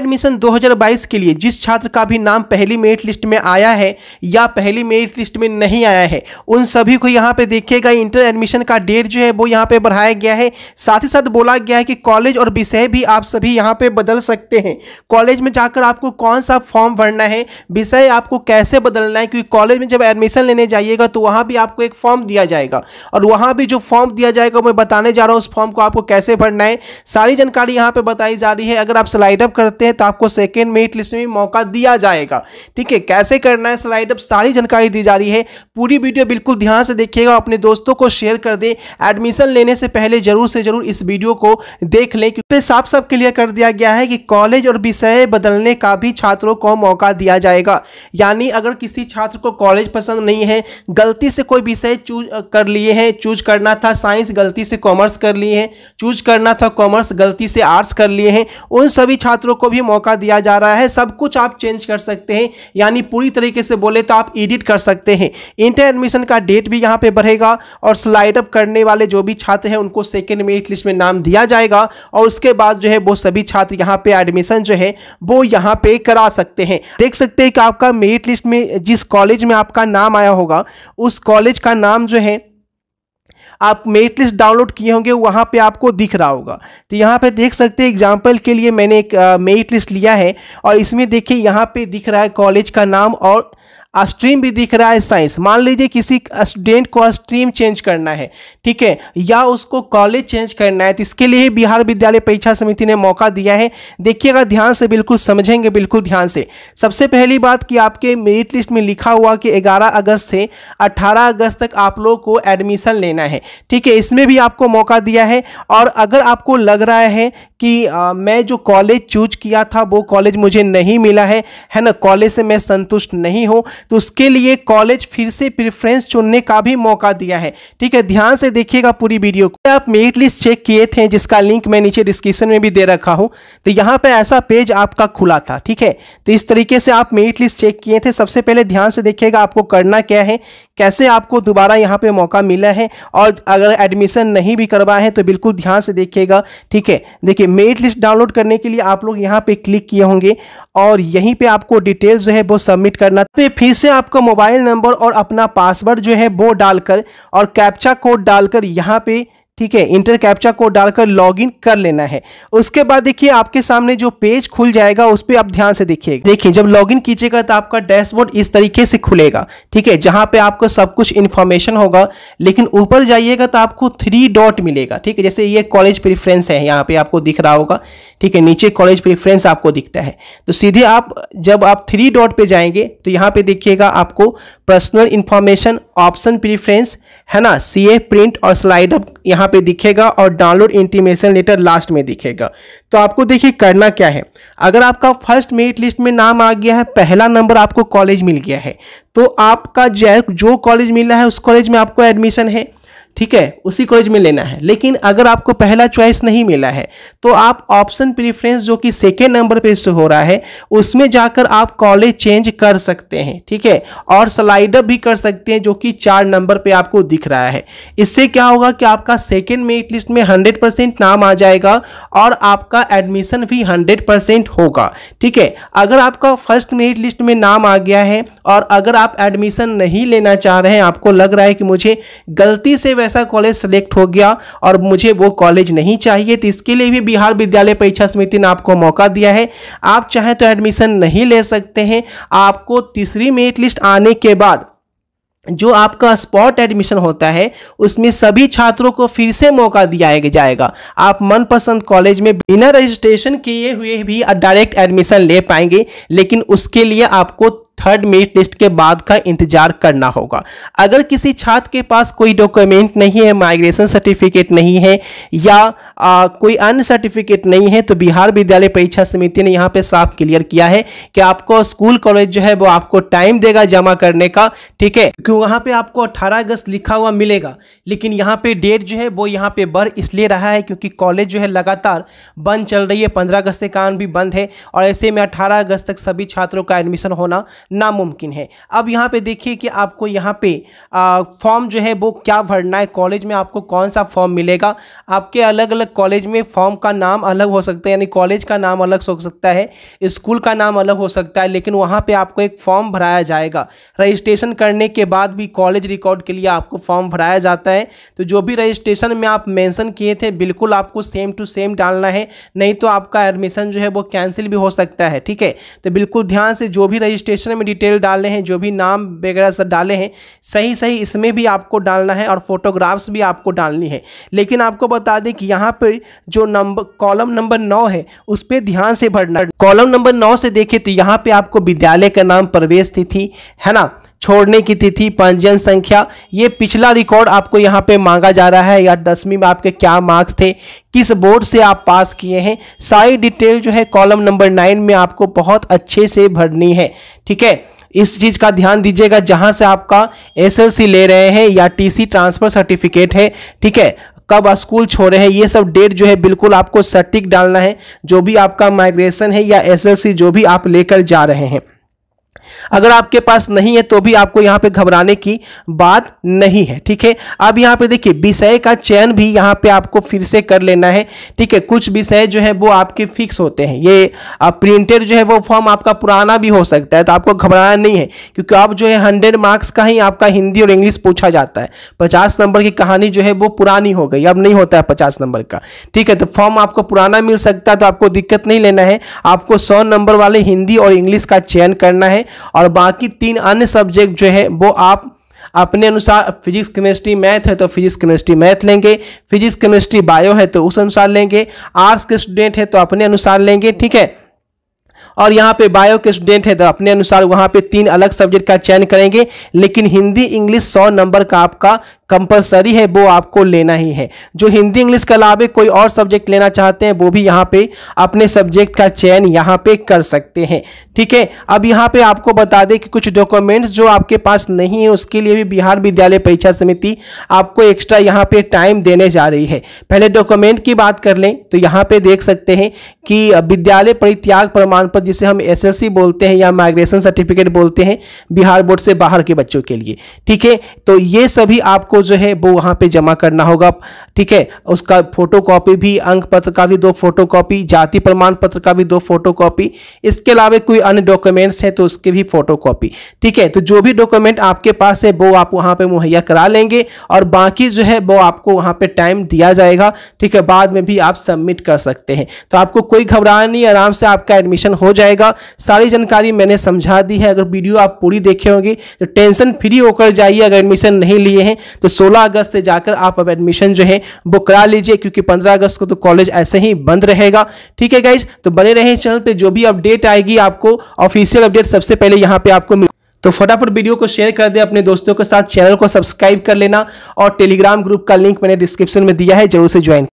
admission 2022 के लिए जिस छात्र का भी नाम पहली मेरिट लिस्ट में आया है या पहली मेरिट लिस्ट में नहीं आया है उन सभी को यहाँ पे देखिएगा इंटर एडमिशन का डेट जो है वो यहाँ पे बढ़ाया गया है साथ ही साथ बोला गया है कि कॉलेज और विषय भी आप सभी यहाँ पे बदल सकते हैं कॉलेज में जाकर आपको कौन सा फॉर्म भरना है विषय आपको कैसे बदलना है क्योंकि कॉलेज में जब एडमिशन लेने जाइएगा तो वहाँ भी आपको एक फॉर्म दिया जाएगा और वहाँ भी जो फॉर्म दिया जाएगा मैं बताने जा रहा हूँ उस फॉर्म को आपको कैसे भरना है सारी जानकारी यहाँ पर बताई जा रही है अगर आप स्लाइडअप करते हैं हैं तो आपको सेकेंड मेरिट लिस्ट में मौका दिया जाएगा ठीक है कैसे करना है स्लाइड अप सारी जानकारी दी जा रही है पूरी वीडियो बिल्कुल ध्यान से देखिएगा अपने दोस्तों को शेयर कर दें एडमिशन लेने से पहले जरूर से जरूर इस वीडियो को देख लें क्योंकि साफ साफ क्लियर कर दिया गया है कि कॉलेज और विषय बदलने का भी छात्रों को मौका दिया जाएगा यानी अगर किसी छात्र को कॉलेज पसंद नहीं है गलती से कोई विषय चूज कर लिए हैं चूज करना था साइंस गलती से कॉमर्स कर लिए हैं चूज करना था कॉमर्स गलती से आर्ट्स कर लिए हैं उन सभी छात्रों को भी भी मौका दिया जा रहा है सब कुछ आप चेंज कर सकते हैं यानी पूरी तरीके से बोले तो आप एडिट कर सकते हैं इंटर एडमिशन का डेट भी यहाँ पे बढ़ेगा और स्लाइड अप करने वाले जो भी छात्र हैं उनको सेकेंड मेरिट लिस्ट में नाम दिया जाएगा और उसके बाद जो है वो सभी छात्र यहाँ पर एडमिशन जो है वो यहाँ पर करा सकते हैं देख सकते हैं कि आपका मेरिट लिस्ट में जिस कॉलेज में आपका नाम आया होगा उस कॉलेज का नाम जो है आप मेरिट लिस्ट डाउनलोड किए होंगे वहाँ पे आपको दिख रहा होगा तो यहाँ पे देख सकते हैं एग्जांपल के लिए मैंने एक मेरिट लिस्ट लिया है और इसमें देखिए यहाँ पे दिख रहा है कॉलेज का नाम और स्ट्रीम भी दिख रहा है साइंस मान लीजिए किसी स्टूडेंट को स्ट्रीम चेंज करना है ठीक है या उसको कॉलेज चेंज करना है तो इसके लिए बिहार विद्यालय परीक्षा समिति ने मौका दिया है देखिएगा ध्यान से बिल्कुल समझेंगे बिल्कुल ध्यान से सबसे पहली बात कि आपके मेरिट लिस्ट में लिखा हुआ कि 11 अगस्त से 18 अगस्त तक आप लोग को एडमिशन लेना है ठीक है इसमें भी आपको मौका दिया है और अगर आपको लग रहा है कि आ, मैं जो कॉलेज चूज किया था वो कॉलेज मुझे नहीं मिला है है ना कॉलेज से मैं संतुष्ट नहीं हूँ तो उसके लिए कॉलेज फिर से प्रेफरेंस चुनने का भी मौका दिया है ठीक है ध्यान से देखिएगा पूरी वीडियो को आप मेरिट लिस्ट चेक किए थे जिसका लिंक मैं नीचे डिस्क्रिप्शन में भी दे रखा हूँ तो यहाँ पर ऐसा पेज आपका खुला था ठीक है तो इस तरीके से आप मेरिट लिस्ट चेक किए थे सबसे पहले ध्यान से देखिएगा आपको करना क्या है कैसे आपको दोबारा यहाँ पे मौका मिला है और अगर एडमिशन नहीं भी करवाए हैं तो बिल्कुल ध्यान से देखिएगा ठीक है देखिए मेरिट लिस्ट डाउनलोड करने के लिए आप लोग यहाँ पे क्लिक किए होंगे और यहीं पे आपको डिटेल्स जो है वो सबमिट करना पे फिर से आपको मोबाइल नंबर और अपना पासवर्ड जो है वो डालकर और कैप्चा कोड डालकर यहाँ पे ठीक है इंटर कैप्चा को डालकर लॉगिन कर लेना है उसके बाद देखिए आपके सामने जो पेज खुल जाएगा उस पर आप ध्यान से देखिएगा देखिए जब लॉगिन कीजिएगा तो आपका डैशबोर्ड इस तरीके से खुलेगा ठीक है जहां पे आपको सब कुछ इन्फॉर्मेशन होगा लेकिन ऊपर जाइएगा तो आपको थ्री डॉट मिलेगा ठीक है जैसे ये कॉलेज प्रिफ्रेंस है यहाँ पे आपको दिख रहा होगा ठीक है नीचे कॉलेज प्रिफ्रेंस आपको दिखता है तो सीधे आप जब आप थ्री डॉट पे जाएंगे तो यहाँ पे देखिएगा आपको पर्सनल इन्फॉर्मेशन ऑप्शन प्रिफ्रेंस है ना सी प्रिंट और स्लाइड अप यहाँ पे दिखेगा और डाउनलोड इंटीमेशन लेटर लास्ट में दिखेगा तो आपको देखिए करना क्या है अगर आपका फर्स्ट मेरिट लिस्ट में नाम आ गया है पहला नंबर आपको कॉलेज मिल गया है तो आपका जो कॉलेज मिला है उस कॉलेज में आपको एडमिशन है ठीक है उसी कॉलेज में लेना है लेकिन अगर आपको पहला चॉइस नहीं मिला है तो आप ऑप्शन प्रीफ्रेंस जो कि सेकेंड नंबर पे से हो रहा है उसमें जाकर आप कॉलेज चेंज कर सकते हैं ठीक है और स्लाइडअप भी कर सकते हैं जो कि चार नंबर पे आपको दिख रहा है इससे क्या होगा कि आपका सेकेंड मेरिट लिस्ट में हंड्रेड परसेंट नाम आ जाएगा और आपका एडमिशन भी हंड्रेड परसेंट होगा ठीक है अगर आपका फर्स्ट मेरिट लिस्ट में नाम आ गया है और अगर आप एडमिशन नहीं लेना चाह रहे हैं आपको लग रहा है कि मुझे गलती से वैसा कॉलेज सेलेक्ट हो गया और मुझे वो कॉलेज नहीं चाहिए तो इसके लिए भी बिहार विद्यालय परीक्षा समिति ने आपको मौका दिया है आप चाहें तो एडमिशन नहीं ले सकते हैं आपको तीसरी मेरिट लिस्ट आने के बाद जो आपका स्पॉट एडमिशन होता है उसमें सभी छात्रों को फिर से मौका दिया जाएगा आप मनपसंद कॉलेज में बिना रजिस्ट्रेशन किए हुए भी डायरेक्ट एडमिशन ले पाएंगे लेकिन उसके लिए आपको थर्ड मेरिट लिस्ट के बाद का इंतजार करना होगा अगर किसी छात्र के पास कोई डॉक्यूमेंट नहीं है माइग्रेशन सर्टिफिकेट नहीं है या आ, कोई अन्य सर्टिफिकेट नहीं है तो बिहार विद्यालय परीक्षा समिति ने यहाँ पे साफ क्लियर किया है कि आपको स्कूल कॉलेज जो है वो आपको टाइम देगा जमा करने का ठीक है क्योंकि वहाँ पर आपको अट्ठारह अगस्त लिखा हुआ मिलेगा लेकिन यहाँ पे डेट जो है वो यहाँ पे बढ़ इसलिए रहा है क्योंकि कॉलेज जो है लगातार बंद चल रही है पंद्रह अगस्त के कारण भी बंद है और ऐसे में अठारह अगस्त तक सभी छात्रों का एडमिशन होना नामुमकिन है अब यहाँ पे देखिए कि आपको यहाँ पे फॉर्म जो है वो क्या भरना है कॉलेज में आपको कौन सा फॉर्म मिलेगा आपके अलग अलग कॉलेज में फॉर्म का नाम अलग हो सकता है यानी कॉलेज का नाम अलग हो सकता है स्कूल का नाम अलग हो सकता है लेकिन वहाँ पर आपको एक फॉर्म भराया जाएगा रजिस्ट्रेशन करने के बाद भी कॉलेज रिकॉर्ड के लिए आपको फॉर्म भराया जाता है तो जो भी रजिस्ट्रेशन में आप मैंसन किए थे बिल्कुल आपको सेम टू सेम डालना है नहीं तो आपका एडमिशन जो है वो कैंसिल भी हो सकता है ठीक है तो बिल्कुल ध्यान से जो भी रजिस्ट्रेशन में डिटेल डालने हैं जो भी नाम वगैरह सब डाले हैं सही सही इसमें भी आपको डालना है और फोटोग्राफ्स भी आपको डालनी है लेकिन आपको बता दें कि यहाँ पर जो नंबर कॉलम नंबर नौ है उस पर ध्यान से भरना कॉलम नंबर नौ से देखें तो यहाँ पर आपको विद्यालय का नाम प्रवेश तिथि है ना छोड़ने की तिथि पंजीयन संख्या ये पिछला रिकॉर्ड आपको यहाँ पे मांगा जा रहा है या दसवीं में आपके क्या मार्क्स थे किस बोर्ड से आप पास किए हैं सारी डिटेल जो है कॉलम नंबर नाइन में आपको बहुत अच्छे से भरनी है ठीक है इस चीज़ का ध्यान दीजिएगा जहाँ से आपका एसएलसी ले रहे हैं या टीसी ट्रांसफ़र सर्टिफिकेट है ठीक है कब स्कूल छोड़े हैं ये सब डेट जो है बिल्कुल आपको सटीक डालना है जो भी आपका माइग्रेशन है या एसएलसी जो भी आप लेकर जा रहे हैं अगर आपके पास नहीं है तो भी आपको यहां पे घबराने की बात नहीं है ठीक है अब यहां पे देखिए विषय का चयन भी यहां पे आपको फिर से कर लेना है ठीक है कुछ विषय जो है वो आपके फिक्स होते हैं ये प्रिंटेड जो है वो फॉर्म आपका पुराना भी हो सकता है तो आपको घबराना नहीं है क्योंकि आप जो है हंड्रेड मार्क्स का ही आपका हिंदी और इंग्लिश पूछा जाता है पचास नंबर की कहानी जो है वो पुरानी हो गई अब नहीं होता है पचास नंबर का ठीक है तो फॉर्म आपको पुराना मिल सकता है तो आपको दिक्कत नहीं लेना है आपको सौ नंबर वाले हिंदी और इंग्लिश का चयन करना है है और बाकी तीन अन्य सब्जेक्ट जो है वो आप अपने अनुसार फिजिक्स केमिस्ट्री मैथ है तो फिजिक्स केमिस्ट्री मैथ लेंगे फिजिक्स केमिस्ट्री बायो है तो उस अनुसार लेंगे आर्ट्स के स्टूडेंट है तो अपने अनुसार लेंगे ठीक है और यहाँ पे बायो के स्टूडेंट है तो अपने अनुसार वहाँ पे तीन अलग सब्जेक्ट का चयन करेंगे लेकिन हिंदी इंग्लिश सौ नंबर का आपका कंपलसरी है वो आपको लेना ही है जो हिंदी इंग्लिश के अलावा कोई और सब्जेक्ट लेना चाहते हैं वो भी यहाँ पे अपने सब्जेक्ट का चयन यहाँ पे कर सकते हैं ठीक है अब यहाँ पे आपको बता दें कि कुछ डॉक्यूमेंट्स जो आपके पास नहीं है उसके लिए भी बिहार विद्यालय परीक्षा समिति आपको एक्स्ट्रा यहाँ पे टाइम देने जा रही है पहले डॉक्यूमेंट की बात कर लें तो यहाँ पे देख सकते हैं कि विद्यालय परित्याग प्रमाण पत्र जिसे हम एस बोलते हैं या माइग्रेशन सर्टिफिकेट बोलते हैं बिहार बोर्ड से बाहर के बच्चों के लिए ठीक है तो ये सभी आपको जो है वो वहाँ पे जमा करना होगा ठीक है उसका फोटो कॉपी भी अंक पत्र का भी दो फोटो कॉपी जाति प्रमाण पत्र का भी दो फोटो कॉपी इसके अलावा कोई अन्य डॉक्यूमेंट्स हैं तो उसके भी फोटो कॉपी ठीक है तो जो भी डॉक्यूमेंट आपके पास है वो आप वहाँ पर मुहैया करा लेंगे और बाकी जो है वो आपको वहाँ पर टाइम दिया जाएगा ठीक है बाद में भी आप सबमिट कर सकते हैं तो आपको कोई घबराहट नहीं आराम से आपका एडमिशन हो जाएगा सारी जानकारी मैंने समझा दी है अगर वीडियो आप पूरी देखे होंगे तो टेंशन फ्री होकर जाइए अगर एडमिशन नहीं लिए हैं तो सोलह अगस्त से जाकर आप अब एडमिशन जो है बुक करा लीजिए क्योंकि पंद्रह अगस्त को तो कॉलेज ऐसे ही बंद रहेगा ठीक है गाइज तो बने रहे चैनल पर जो भी अपडेट आएगी आपको ऑफिशियल अपडेट सबसे पहले यहाँ पे आपको मिल तो फटाफट वीडियो को शेयर कर दे अपने दोस्तों के साथ चैनल को सब्सक्राइब कर लेना और टेलीग्राम ग्रुप का लिंक मैंने डिस्क्रिप्शन में दिया है जरूर से ज्वाइन